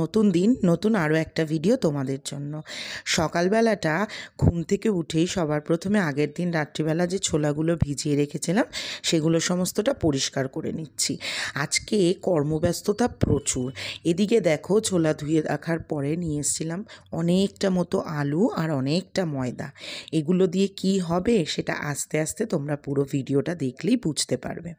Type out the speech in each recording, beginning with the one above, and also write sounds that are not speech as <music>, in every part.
নতুন দিন নতুন আরও একটা ভিডিও তোমাদের জন্য সকালবেলাটা ঘুম থেকে উঠেই সবার প্রথমে আগের দিন রাত্রিবেলা যে ছোলাগুলো ভিজিয়ে রেখেছিলাম সেগুলো সমস্তটা পরিষ্কার করে নিচ্ছি আজকে কর্মব্যস্ততা প্রচুর এদিকে দেখো ছোলা ধুয়ে রাখার পরে নিয়ে এসেছিলাম অনেকটা মতো আলু আর অনেকটা ময়দা এগুলো দিয়ে কি হবে সেটা আস্তে আস্তে তোমরা পুরো ভিডিওটা দেখলেই বুঝতে পারবে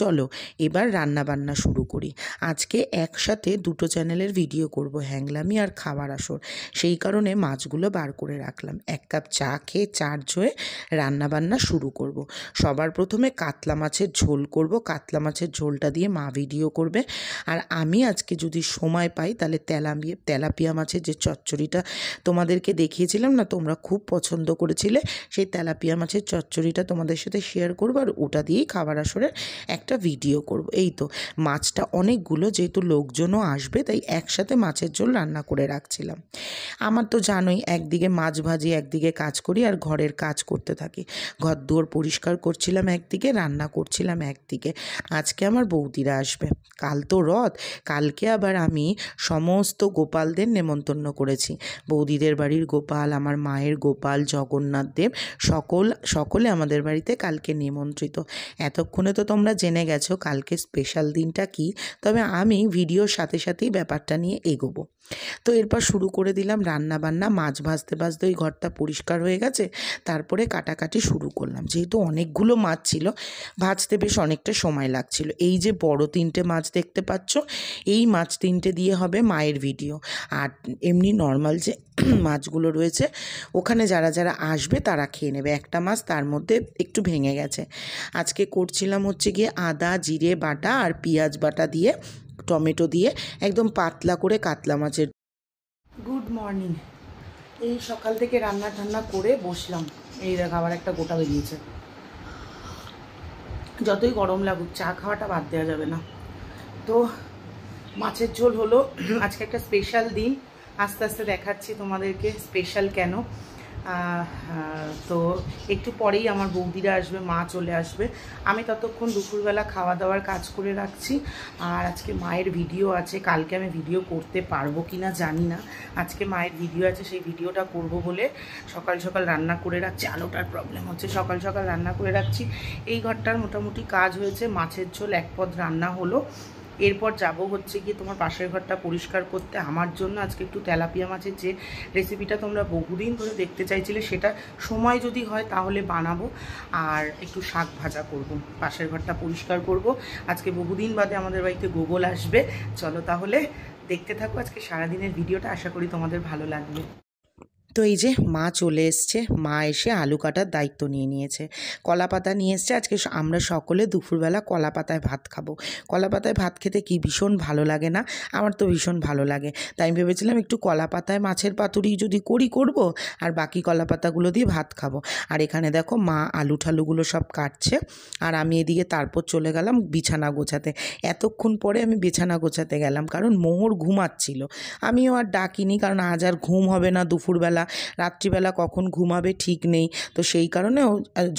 চলো এবার রান্নাবান্না শুরু করি আজকে একসাথে দুটো চ্যানেলের ভিডিও ভিডিও করব হ্যাংলামি আর খাবার আসর সেই কারণে মাছগুলো বার করে রাখলাম এক কাপ চা খেয়ে চার্জ হয়ে রান্নাবান্না শুরু করব। সবার প্রথমে কাতলা মাছের ঝোল করব কাতলা মাছের ঝোলটা দিয়ে মা ভিডিও করবে আর আমি আজকে যদি সময় পাই তাহলে তেলাপিয়া তেলাপিয়া মাছের যে চচ্চড়িটা তোমাদেরকে দেখিয়েছিলাম না তোমরা খুব পছন্দ করেছিলে সেই তেলাপিয়া মাছের চচ্চড়িটা তোমাদের সাথে শেয়ার করবো আর ওটা দিয়েই খাবার আসরের একটা ভিডিও করব এই তো মাছটা অনেকগুলো যেহেতু লোকজনও আসবে তাই একসাথে সাথে মাছের ঝোল রান্না করে রাখছিলাম আমার তো জানোই একদিকে মাছ ভাজি একদিকে কাজ করি আর ঘরের কাজ করতে থাকি ঘর দুয়ার পরিষ্কার করছিলাম একদিকে রান্না করছিলাম একদিকে আজকে আমার বৌদিরা আসবে কাল তো রথ কালকে আবার আমি সমস্ত গোপালদের নেমন্তন্ন করেছি বৌদিদের বাড়ির গোপাল আমার মায়ের গোপাল জগন্নাথ দেব সকল সকলে আমাদের বাড়িতে কালকে নিমন্ত্রিত এতক্ষণে তো তোমরা জেনে গেছো কালকে স্পেশাল দিনটা কি তবে আমি ভিডিওর সাথে সাথেই ব্যাপারটা নিয়ে এগোবো তো এরপর শুরু করে দিলাম রান্না বান্না মাছ ভাজতে ভাজতে ওই ঘরটা পরিষ্কার হয়ে গেছে তারপরে কাটাকাটি শুরু করলাম যেহেতু অনেকগুলো মাছ ছিল ভাজতে বেশ অনেকটা সময় লাগছিল এই যে বড় তিনটে মাছ দেখতে পাচ্ছ এই মাছ তিনটে দিয়ে হবে মায়ের ভিডিও আর এমনি নর্মাল যে <clears throat> মাছগুলো রয়েছে ওখানে যারা যারা আসবে তারা খেয়ে নেবে একটা মাছ তার মধ্যে একটু ভেঙে গেছে আজকে করছিলাম হচ্ছে গিয়ে আদা জিরে বাটা আর পেঁয়াজ বাটা দিয়ে টমেটো দিয়ে একদম পাতলা করে কাতলা মাছের গুড মর্নিং এই সকাল থেকে রান্না টান্না করে বসলাম এই দেখ আবার একটা গোটা বেরিয়েছে যতই গরম লাগুক চা খাওয়াটা বাদ দেওয়া যাবে না তো মাছের ঝোল হলো আজকে একটা স্পেশাল দিন আস্তে আস্তে দেখাচ্ছি তোমাদেরকে স্পেশাল কেন তো একটু পরেই আমার বৌদিরা আসবে মা চলে আসবে আমি ততক্ষণ দুপুরবেলা খাওয়া দাওয়ার কাজ করে রাখছি আর আজকে মায়ের ভিডিও আছে কালকে আমি ভিডিও করতে পারবো কি না জানি না আজকে মায়ের ভিডিও আছে সেই ভিডিওটা করব বলে সকাল সকাল রান্না করে রাখছি আলোটার প্রবলেম হচ্ছে সকাল সকাল রান্না করে রাখছি এই ঘরটার মোটামুটি কাজ হয়েছে মাছের ঝোল এক পদ রান্না হলো এরপর যাব হচ্ছে গিয়ে তোমার পাশের ঘরটা পরিষ্কার করতে আমার জন্য আজকে একটু তেলাপিয়া মাছের যে রেসিপিটা তোমরা বহুদিন ধরে দেখতে চাইছিলে সেটা সময় যদি হয় তাহলে বানাবো আর একটু শাক ভাজা করব পাশের ঘরটা পরিষ্কার করব আজকে বহুদিন বাদে আমাদের বাড়িতে গোগল আসবে চলো তাহলে দেখতে থাকো আজকে সারাদিনের ভিডিওটা আশা করি তোমাদের ভালো লাগবে তো এই যে মা চলে এসছে মা এসে আলু কাটার দায়িত্ব নিয়ে নিয়েছে কলা পাতা নিয়ে এসছে আজকে আমরা সকলে দুপুরবেলা কলা পাতায় ভাত খাবো কলা পাতায় ভাত খেতে কি ভীষণ ভালো লাগে না আমার তো ভীষণ ভালো লাগে তাই আমি ভেবেছিলাম একটু কলা পাতায় মাছের পাতুরি যদি করি করব আর বাকি কলা পাতাগুলো দিয়ে ভাত খাবো আর এখানে দেখো মা আলু ঠালুগুলো সব কাটছে আর আমি এদিকে তারপর চলে গেলাম বিছানা গোছাতে এতক্ষণ পরে আমি বিছানা গোছাতে গেলাম কারণ মোহর ঘুমাচ্ছিল আমিও আর ডাকিনি কারণ আজ আর ঘুম হবে না দুপুরবেলা রাত্রিবেলা কখন ঘুমাবে ঠিক নেই তো সেই কারণেও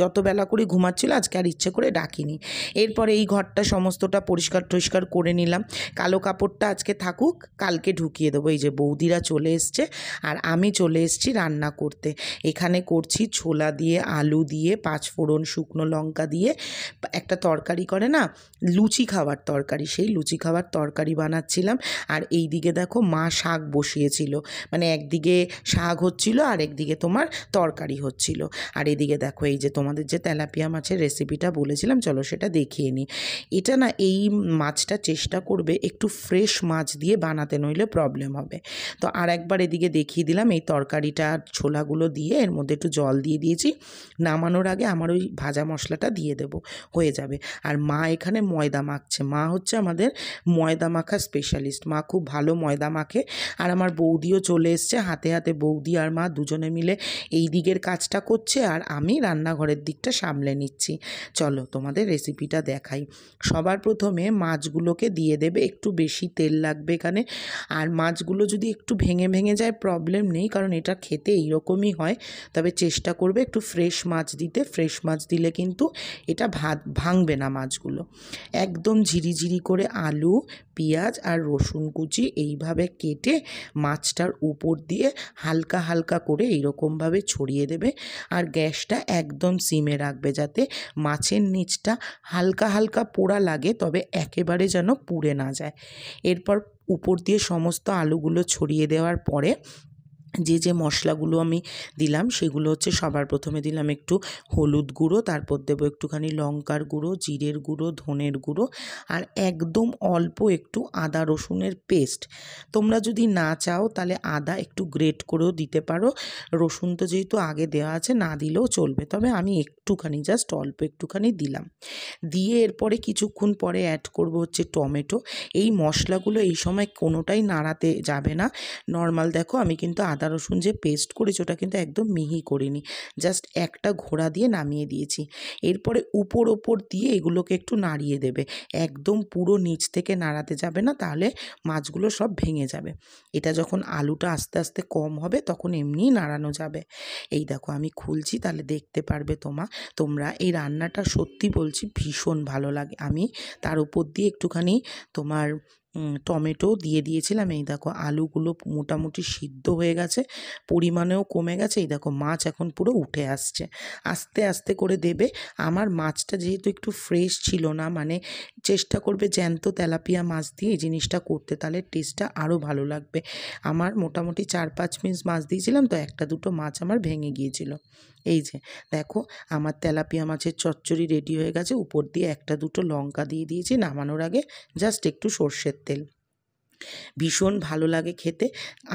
যত বেলা করে ঘুমাচ্ছিল আজকে আর ইচ্ছে করে ডাকিনি এরপরে এই ঘরটা সমস্তটা পরিষ্কার টরিষ্কার করে নিলাম কালো কাপড়টা আজকে থাকুক কালকে ঢুকিয়ে দেবো এই যে বৌদিরা চলে এসছে আর আমি চলে এসছি রান্না করতে এখানে করছি ছোলা দিয়ে আলু দিয়ে পাঁচফোড়ন শুকনো লঙ্কা দিয়ে একটা তরকারি করে না লুচি খাওয়ার তরকারি সেই লুচি খাওয়ার তরকারি বানাচ্ছিলাম আর এই দিকে দেখো মা শাক বসিয়েছিল মানে একদিকে শাক হচ্ছে হচ্ছিল আর একদিকে তোমার তরকারি হচ্ছিল আর এদিকে দেখো এই যে তোমাদের যে তেলাপিয়া মাছের রেসিপিটা বলেছিলাম চলো সেটা দেখিয়ে নিই এটা না এই মাছটা চেষ্টা করবে একটু ফ্রেশ মাছ দিয়ে বানাতে নইলে প্রবলেম হবে তো আর একবার এদিকে দেখিয়ে দিলাম এই তরকারিটা ছোলাগুলো দিয়ে এর মধ্যে একটু জল দিয়ে দিয়েছি নামানোর আগে আমার ওই ভাজা মশলাটা দিয়ে দেব হয়ে যাবে আর মা এখানে ময়দা মাখছে মা হচ্ছে আমাদের ময়দা মাখা স্পেশালিস্ট মা খুব ভালো ময়দা মাখে আর আমার বৌদিও চলে এসছে হাতে হাতে বৌদি আর মা দুজনে মিলে এই দিকের কাজটা করছে আর আমি রান্নাঘরের দিকটা সামলে নিচ্ছি চলো তোমাদের রেসিপিটা দেখাই সবার প্রথমে মাছগুলোকে দিয়ে দেবে একটু বেশি তেল লাগবে এখানে আর মাছগুলো যদি একটু ভেঙে ভেঙে যায় প্রবলেম নেই কারণ এটা খেতে এইরকমই হয় তবে চেষ্টা করবে একটু ফ্রেশ মাছ দিতে ফ্রেশ মাছ দিলে কিন্তু এটা ভাত ভাঙবে না মাছগুলো একদম ঝিরিঝিরি করে আলু পেঁয়াজ আর রসুন কুচি এইভাবে কেটে মাছটার উপর দিয়ে হালকা হালকা করে এইরকমভাবে ছড়িয়ে দেবে আর গ্যাসটা একদম সিমে রাখবে যাতে মাছের নিচটা হালকা হালকা পোড়া লাগে তবে একেবারে যেন পুড়ে না যায় এরপর উপর দিয়ে সমস্ত আলুগুলো ছড়িয়ে দেওয়ার পরে যে যে মশলাগুলো আমি দিলাম সেগুলো হচ্ছে সবার প্রথমে দিলাম একটু হলুদ গুঁড়ো তারপর দেবো একটুখানি লঙ্কার গুঁড়ো জিরের গুঁড়ো ধনের গুঁড়ো আর একদম অল্প একটু আদা রসুনের পেস্ট তোমরা যদি না চাও তাহলে আদা একটু গ্রেট করেও দিতে পারো রসুন তো যেহেতু আগে দেওয়া আছে না দিলেও চলবে তবে আমি একটুখানি জাস্ট অল্প একটুখানি দিলাম দিয়ে এরপরে কিছুক্ষণ পরে অ্যাড করব হচ্ছে টমেটো এই মশলাগুলো এই সময় কোনোটাই নাড়াতে যাবে না নর্মাল দেখো আমি কিন্তু আদা রসুন যে পেস্ট করেছি ওটা কিন্তু একদম মিহি করিনি জাস্ট একটা ঘোড়া দিয়ে নামিয়ে দিয়েছি এরপরে উপর ওপর দিয়ে এগুলোকে একটু নাড়িয়ে দেবে একদম পুরো নিচ থেকে নাড়াতে যাবে না তাহলে মাছগুলো সব ভেঙে যাবে এটা যখন আলুটা আস্তে আস্তে কম হবে তখন এমনিই নাড়ানো যাবে এই দেখো আমি খুলছি তাহলে দেখতে পারবে তোমা তোমরা এই রান্নাটা সত্যি বলছি ভীষণ ভালো লাগে আমি তার উপর দিয়ে একটুখানি তোমার টমেটো দিয়ে দিয়েছিলাম এই দেখো আলুগুলো মোটামুটি সিদ্ধ হয়ে গেছে পরিমাণেও কমে গেছে এই দেখো মাছ এখন পুরো উঠে আসছে আস্তে আস্তে করে দেবে আমার মাছটা যেহেতু একটু ফ্রেশ ছিল না মানে চেষ্টা করবে জ্যান্ত তেলাপিয়া মাছ দিয়ে এই জিনিসটা করতে তাহলে টেস্টটা আরও ভালো লাগবে আমার মোটামুটি চার পাঁচ মিনিট মাছ দিয়েছিলাম তো একটা দুটো মাছ আমার ভেঙে গিয়েছিল এই যে দেখো আমার তেলাপিয়া মাছের চচ্চড়ি রেডি হয়ে গেছে উপর দিয়ে একটা দুটো লঙ্কা দিয়ে দিয়েছি নামানোর আগে জাস্ট একটু সর্ষের তেল ভীষণ ভালো লাগে খেতে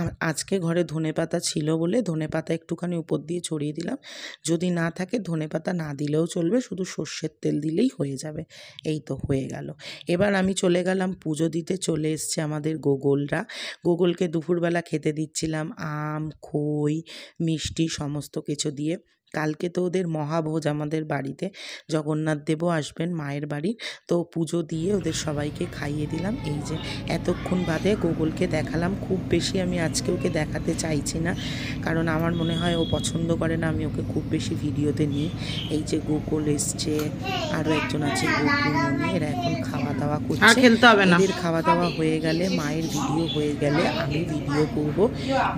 আর আজকে ঘরে ধনে পাতা ছিল বলে ধনে পাতা একটুখানি উপর দিয়ে ছড়িয়ে দিলাম যদি না থাকে ধনে পাতা না দিলেও চলবে শুধু সর্ষের তেল দিলেই হয়ে যাবে এই তো হয়ে গেল এবার আমি চলে গেলাম পুজো দিতে চলে এসছে আমাদের গোগলরা গোগলকে দুপুরবেলা খেতে দিচ্ছিলাম আম খই মিষ্টি সমস্ত কিছু দিয়ে কালকে তো ওদের মহাভোজ আমাদের বাড়িতে জগন্নাথ দেবও আসবেন মায়ের বাড়ি তো পুজো দিয়ে ওদের সবাইকে খাইয়ে দিলাম এই যে এতক্ষণ বাদে গোগলকে দেখালাম খুব বেশি আমি আজকে ওকে দেখাতে চাইছি না কারণ আমার মনে হয় ও পছন্দ করে না আমি ওকে খুব বেশি ভিডিওতে নিই এই যে গোগল এসছে আরও একজন আছে গোকুলমণি এরা এখন খাওয়া দাওয়া করছে ওদের খাওয়া দাওয়া হয়ে গেলে মায়ের ভিডিও হয়ে গেলে আমি ভিডিও করবো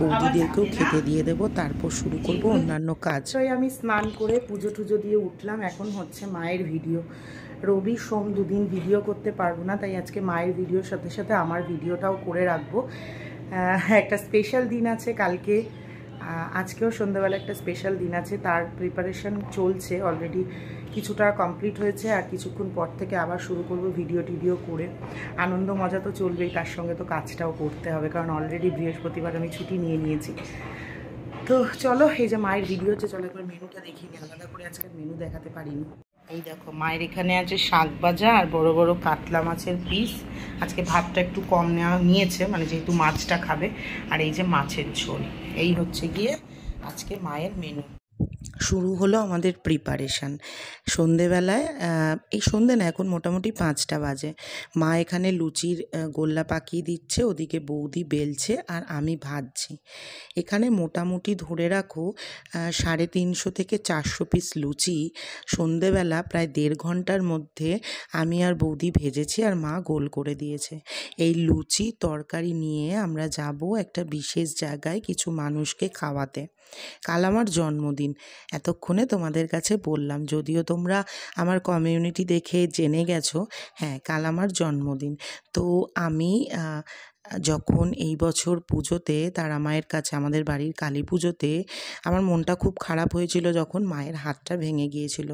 বৌদিদেরকেও খেতে দিয়ে দেবো তারপর শুরু করব অন্যান্য কাজ আমি আমি স্নান করে পুজো টুজো দিয়ে উঠলাম এখন হচ্ছে মায়ের ভিডিও রবি সোম দুদিন ভিডিও করতে পারবো না তাই আজকে মায়ের ভিডিওর সাথে সাথে আমার ভিডিওটাও করে রাখবো একটা স্পেশাল দিন আছে কালকে আজকেও সন্ধ্যাবেলা একটা স্পেশাল দিন আছে তার প্রিপারেশন চলছে অলরেডি কিছুটা কমপ্লিট হয়েছে আর কিছুক্ষণ পর থেকে আবার শুরু করব ভিডিও টিডিও করে আনন্দ মজা তো চলবেই তার সঙ্গে তো কাজটাও করতে হবে কারণ অলরেডি বৃহস্পতিবার আমি ছুটি নিয়ে নিয়েছি তো চলো এই যে মায়ের ভিডিও হচ্ছে চলো একবার মেনুটা দেখি আলাদা করে আজকে মেনু দেখাতে পারিনি এই দেখো মায়ের এখানে আছে শাক ভাজা আর বড় বড় কাতলা মাছের পিস আজকে ভাতটা একটু কম নেওয়া নিয়েছে মানে যেহেতু মাছটা খাবে আর এই যে মাছের ঝোল এই হচ্ছে গিয়ে আজকে মায়ের মেনু শুরু হলো আমাদের প্রিপারেশান সন্ধেবেলায় এই সন্ধে না এখন মোটামুটি পাঁচটা বাজে মা এখানে লুচির গোল্লা পাকিয়ে দিচ্ছে ওদিকে বৌদি বেলছে আর আমি ভাজছি এখানে মোটামুটি ধরে রাখো সাড়ে তিনশো থেকে চারশো পিস লুচি সন্ধেবেলা প্রায় দেড় ঘন্টার মধ্যে আমি আর বৌদি ভেজেছি আর মা গোল করে দিয়েছে এই লুচি তরকারি নিয়ে আমরা যাব একটা বিশেষ জায়গায় কিছু মানুষকে খাওয়াতে কাল আমার জন্মদিন এতক্ষণে তোমাদের কাছে বললাম যদিও তোমরা আমার কমিউনিটি দেখে জেনে গেছো হ্যাঁ কাল আমার জন্মদিন তো আমি যখন এই বছর পুজোতে তারা মায়ের কাছে আমাদের বাড়ির কালী পুজোতে আমার মনটা খুব খারাপ হয়েছিল যখন মায়ের হাতটা ভেঙে গিয়েছিল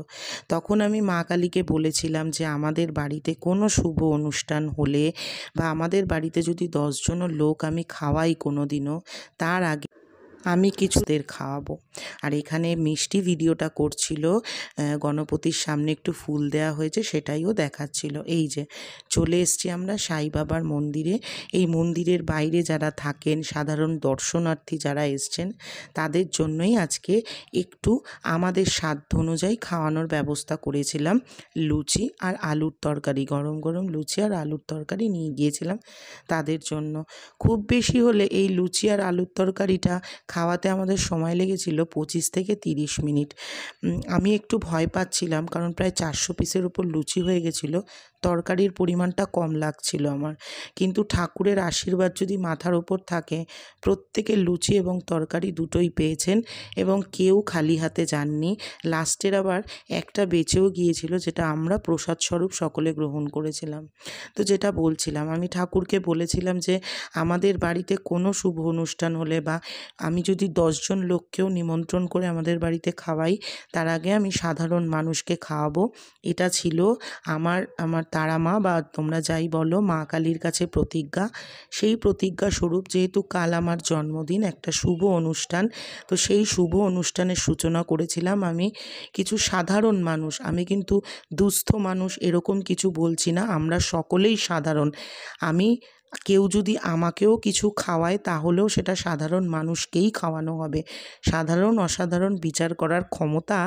তখন আমি মা কালীকে বলেছিলাম যে আমাদের বাড়িতে কোনো শুভ অনুষ্ঠান হলে বা আমাদের বাড়িতে যদি দশজনও লোক আমি খাওয়াই কোনো দিনও তার আগে আমি কিছুদের খাওয়াবো আর এখানে মিষ্টি ভিডিওটা করছিল গণপতির সামনে একটু ফুল দেয়া হয়েছে সেটাইও দেখাচ্ছিল এই যে চলে এসছি আমরা সাই বাবার মন্দিরে এই মন্দিরের বাইরে যারা থাকেন সাধারণ দর্শনার্থী যারা এসছেন তাদের জন্যই আজকে একটু আমাদের সাধ্য অনুযায়ী খাওয়ানোর ব্যবস্থা করেছিলাম লুচি আর আলুর তরকারি গরম গরম লুচি আর আলুর তরকারি নিয়ে গিয়েছিলাম তাদের জন্য খুব বেশি হলে এই লুচি আর আলুর তরকারিটা খাওয়াতে আমাদের সময় লেগেছিল পঁচিশ থেকে তিরিশ মিনিট আমি একটু ভয় পাচ্ছিলাম কারণ প্রায় চারশো পিসের উপর লুচি হয়ে গেছিলো তরকারির পরিমাণটা কম লাগছিল আমার কিন্তু ঠাকুরের আশীর্বাদ যদি মাথার ওপর থাকে প্রত্যেকে লুচি এবং তরকারি দুটোই পেয়েছেন এবং কেউ খালি হাতে যাননি লাস্টের আবার একটা বেঁচেও গিয়েছিল যেটা আমরা প্রসাদ স্বরূপ সকলে গ্রহণ করেছিলাম তো যেটা বলছিলাম আমি ঠাকুরকে বলেছিলাম যে আমাদের বাড়িতে কোনো শুভ অনুষ্ঠান হলে বা আমি যদি দশজন লোককেও নিমন্ত্রণ করে আমাদের বাড়িতে খাওয়াই তার আগে আমি সাধারণ মানুষকে খাওয়াবো এটা ছিল আমার আমার তারা মা বা তোমরা যাই বলো মা কালীর কাছে প্রতিজ্ঞা সেই প্রতিজ্ঞা স্বরূপ যেহেতু কাল আমার জন্মদিন একটা শুভ অনুষ্ঠান তো সেই শুভ অনুষ্ঠানের সূচনা করেছিলাম আমি কিছু সাধারণ মানুষ আমি কিন্তু দুস্থ মানুষ এরকম কিছু বলছি না আমরা সকলেই সাধারণ আমি কেউ যদি আমাকেও কিছু খাওয়ায় তাহলেও সেটা সাধারণ মানুষকেই খাওয়ানো হবে সাধারণ অসাধারণ বিচার করার ক্ষমতা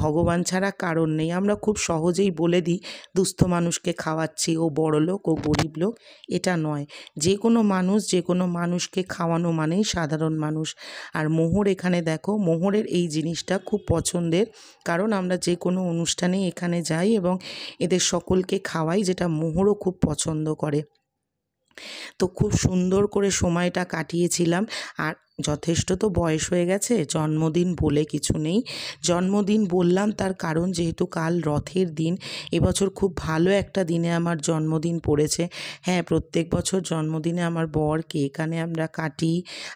ভগবান ছাড়া কারণ নেই আমরা খুব সহজেই বলে দিই দুস্থ মানুষকে খাওয়াচ্ছি ও বড় লোক ও গরিব লোক এটা নয় যে কোনো মানুষ যে কোনো মানুষকে খাওয়ানো মানেই সাধারণ মানুষ আর মোহর এখানে দেখো মোহরের এই জিনিসটা খুব পছন্দের কারণ আমরা যে কোনো অনুষ্ঠানে এখানে যাই এবং এদের সকলকে খাওয়াই যেটা মোহরও খুব পছন্দ করে তো খুব সুন্দর করে সময়টা কাটিয়েছিলাম আর যথেষ্ট তো বয়স হয়ে গেছে জন্মদিন বলে কিছু নেই জন্মদিন বললাম তার কারণ যেহেতু কাল রথের দিন এবছর খুব ভালো একটা দিনে আমার জন্মদিন পড়েছে হ্যাঁ প্রত্যেক বছর জন্মদিনে আমার বর কেক আনে আমরা কাটি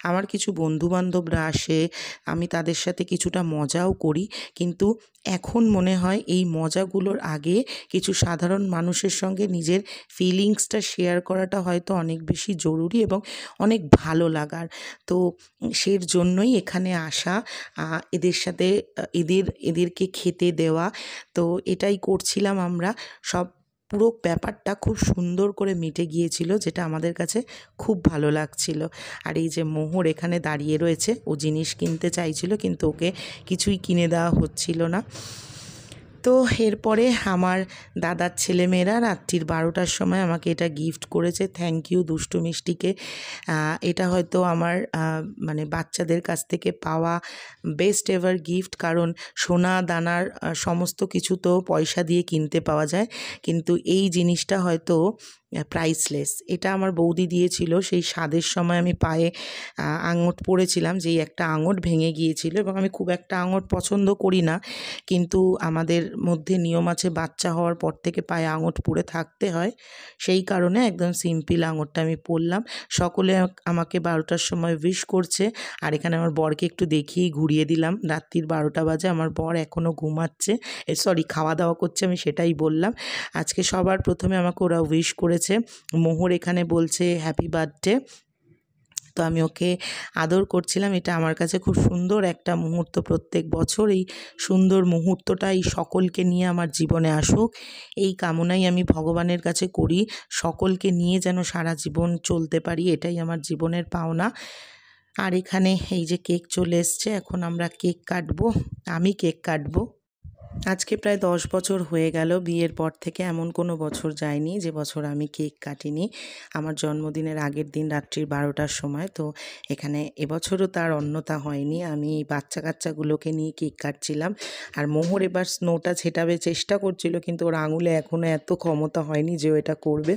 আমার কিছু বন্ধুবান্ধবরা আসে আমি তাদের সাথে কিছুটা মজাও করি কিন্তু এখন মনে হয় এই মজাগুলোর আগে কিছু সাধারণ মানুষের সঙ্গে নিজের ফিলিংসটা শেয়ার করাটা হয়তো অনেক বেশি জরুরি এবং অনেক ভালো লাগার তো সের জন্যই এখানে আসা এদের সাথে এদের এদেরকে খেতে দেওয়া তো এটাই করছিলাম আমরা সব পুরো ব্যাপারটা খুব সুন্দর করে মিটে গিয়েছিল যেটা আমাদের কাছে খুব ভালো লাগছিল আর এই যে মোহর এখানে দাঁড়িয়ে রয়েছে ও জিনিস কিনতে চাইছিল কিন্তু ওকে কিছুই কিনে দেওয়া হচ্ছিল না তো এরপরে আমার দাদার ছেলেমেয়েরা রাত্রির বারোটার সময় আমাকে এটা গিফট করেছে থ্যাংক ইউ দুষ্টু মিষ্টিকে এটা হয়তো আমার মানে বাচ্চাদের কাছ থেকে পাওয়া বেস্ট এভার গিফট কারণ সোনা দানার সমস্ত কিছু তো পয়সা দিয়ে কিনতে পাওয়া যায় কিন্তু এই জিনিসটা হয়তো প্রাইসলেস এটা আমার বৌদি দিয়েছিল সেই স্বাদের সময় আমি পায়ে আঙট পরেছিলাম যেই একটা আঙট ভেঙে গিয়েছিল এবং আমি খুব একটা আঙট পছন্দ করি না কিন্তু আমাদের মধ্যে নিয়ম আছে বাচ্চা হওয়ার পর থেকে পায়ে আঙট পরে থাকতে হয় সেই কারণে একদম সিম্পল আঙটটা আমি পরলাম সকলে আমাকে বারোটার সময় উইশ করছে আর এখানে আমার বরকে একটু দেখিয়েই ঘুরিয়ে দিলাম রাত্রির বারোটা বাজে আমার বর এখনও ঘুমাচ্ছে সরি খাওয়া দাওয়া করছে আমি সেটাই বললাম আজকে সবার প্রথমে আমাকে ওরা উইশ করে করেছে মোহর এখানে বলছে হ্যাপি বার্থডে তো আমি ওকে আদর করছিলাম এটা আমার কাছে খুব সুন্দর একটা মুহূর্ত প্রত্যেক বছর এই সুন্দর মুহূর্তটা এই সকলকে নিয়ে আমার জীবনে আসুক এই কামনাই আমি ভগবানের কাছে করি সকলকে নিয়ে যেন সারা জীবন চলতে পারি এটাই আমার জীবনের পাওনা আর এখানে এই যে কেক চলে এসছে এখন আমরা কেক কাটবো আমি কেক কাটবো আজকে প্রায় দশ বছর হয়ে গেল বিয়ের পর থেকে এমন কোনো বছর যায়নি যে বছর আমি কেক কাটিনি আমার জন্মদিনের আগের দিন রাত্রির বারোটার সময় তো এখানে এবছরও তার অন্যতা হয়নি আমি বাচ্চা কাচ্চাগুলোকে নিয়ে কেক কাটছিলাম আর মোহর এবার স্নোটা ছেটাবে চেষ্টা করছিল কিন্তু ওর আঙুলে এখনও এত ক্ষমতা হয়নি যে এটা করবে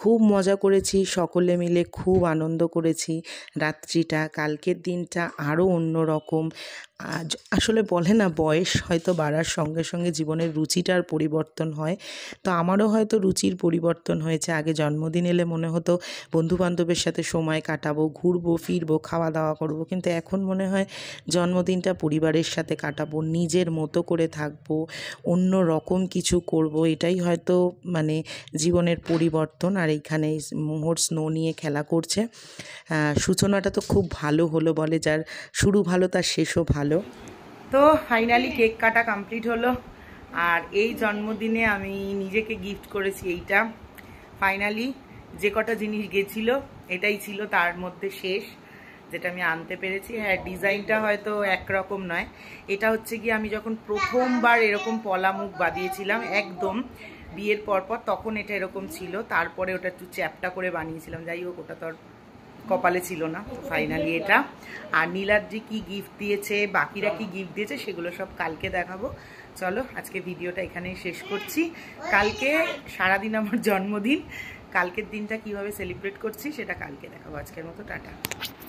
খুব মজা করেছি সকলে মিলে খুব আনন্দ করেছি রাত্রিটা কালকের দিনটা আরও অন্য রকম আজ আসলে বলে না বয়স হয়তো বাড়ার সঙ্গে সঙ্গে জীবনের রুচিটার পরিবর্তন হয় তো আমারও হয়তো রুচির পরিবর্তন হয়েছে আগে জন্মদিন এলে মনে হতো বন্ধুবান্ধবের সাথে সময় কাটাবো ঘুরবো ফিরবো খাওয়া দাওয়া করব কিন্তু এখন মনে হয় জন্মদিনটা পরিবারের সাথে কাটাবো নিজের মতো করে থাকবো অন্য রকম কিছু করব এটাই হয়তো মানে জীবনের পরিবর্তন আর এইখানে মোহর স্নো নিয়ে খেলা করছে সূচনাটা তো খুব ভালো হলো বলে যার শুরু ভালো তার শেষও ভালো তো ফাইনালি কেক কাটা কমপ্লিট হলো আর এই জন্মদিনে আমি নিজেকে গিফট করেছি এইটা ফাইনালি যে কটা জিনিস গেছিল এটাই ছিল তার মধ্যে শেষ যেটা আমি আনতে পেরেছি হ্যাঁ ডিজাইনটা হয়তো একরকম নয় এটা হচ্ছে কি আমি যখন প্রথমবার এরকম পলা মুখ বাঁধিয়েছিলাম একদম বিয়ের পরপর তখন এটা এরকম ছিল তারপরে ওটা একটু চ্যাপটা করে বানিয়েছিলাম যাই হোক ওটা তো কপালে ছিল না ফাইনালি এটা আর নীলাদ্রি কি গিফট দিয়েছে বাকিরা কি গিফট দিয়েছে সেগুলো সব কালকে দেখাবো চলো আজকে ভিডিওটা এখানেই শেষ করছি কালকে সারাদিন আমার জন্মদিন কালকের দিনটা কিভাবে সেলিব্রেট করছি সেটা কালকে দেখাবো আজকের মতো টাটা